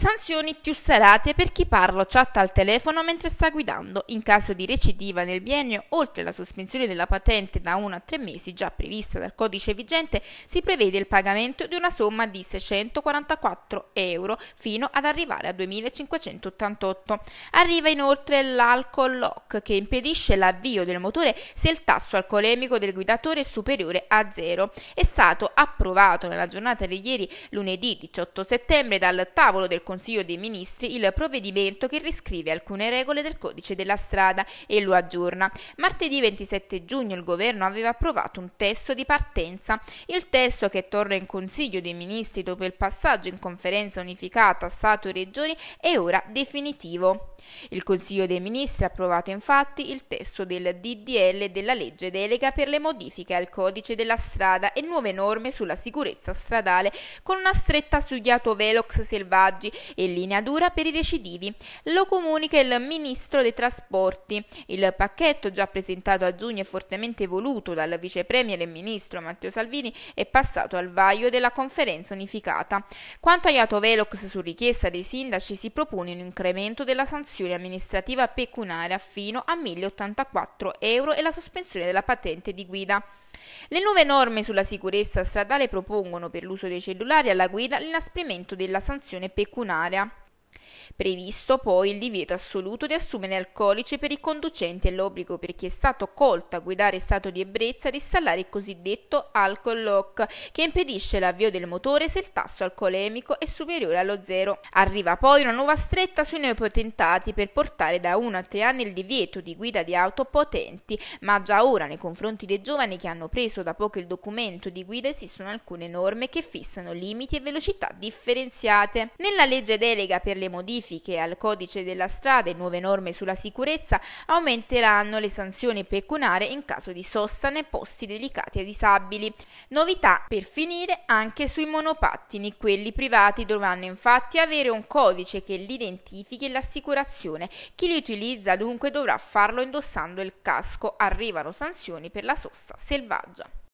Sanzioni più salate per chi parla o chatta al telefono mentre sta guidando, in caso di recidiva nel biennio, oltre alla sospensione della patente da 1 a 3 mesi già prevista dal codice vigente, si prevede il pagamento di una somma di 644 euro fino ad arrivare a 2588. Arriva inoltre l'alcol lock che impedisce l'avvio del motore se il tasso alcolemico del guidatore è superiore a 0. È stato approvato nella giornata di ieri, lunedì 18 settembre, dal tavolo del Consiglio dei Ministri il provvedimento che riscrive alcune regole del codice della strada e lo aggiorna. Martedì 27 giugno il governo aveva approvato un testo di partenza. Il testo che torna in Consiglio dei Ministri dopo il passaggio in conferenza unificata Stato e Regioni è ora definitivo. Il Consiglio dei Ministri ha approvato infatti il testo del DDL della legge delega per le modifiche al codice della strada e nuove norme sulla sicurezza stradale con una stretta sugli autovelox selvaggi e linea dura per i recidivi. Lo comunica il Ministro dei Trasporti. Il pacchetto già presentato a giugno e fortemente voluto dal Vice Premier e Ministro Matteo Salvini è passato al vaglio della conferenza unificata. Quanto agli autovelox su richiesta dei sindaci si propone un incremento della sanzione amministrativa pecunaria fino a 1084 euro e la sospensione della patente di guida. Le nuove norme sulla sicurezza stradale propongono per l'uso dei cellulari alla guida l'inasprimento della sanzione pecunaria. Previsto poi il divieto assoluto di assumere alcolici per i conducenti e l'obbligo per chi è stato colto a guidare in stato di ebbrezza di installare il cosiddetto alcol lock, che impedisce l'avvio del motore se il tasso alcolemico è superiore allo zero. Arriva poi una nuova stretta sui neopotentati per portare da 1 a 3 anni il divieto di guida di auto potenti, ma già ora nei confronti dei giovani che hanno preso da poco il documento di guida esistono alcune norme che fissano limiti e velocità differenziate. Nella legge delega per le modifiche modifiche al codice della strada e nuove norme sulla sicurezza aumenteranno le sanzioni pecuniarie in caso di sosta nei posti dedicati ai disabili. Novità per finire anche sui monopattini, quelli privati dovranno infatti avere un codice che li identifichi e l'assicurazione. Chi li utilizza dunque dovrà farlo indossando il casco. Arrivano sanzioni per la sosta selvaggia.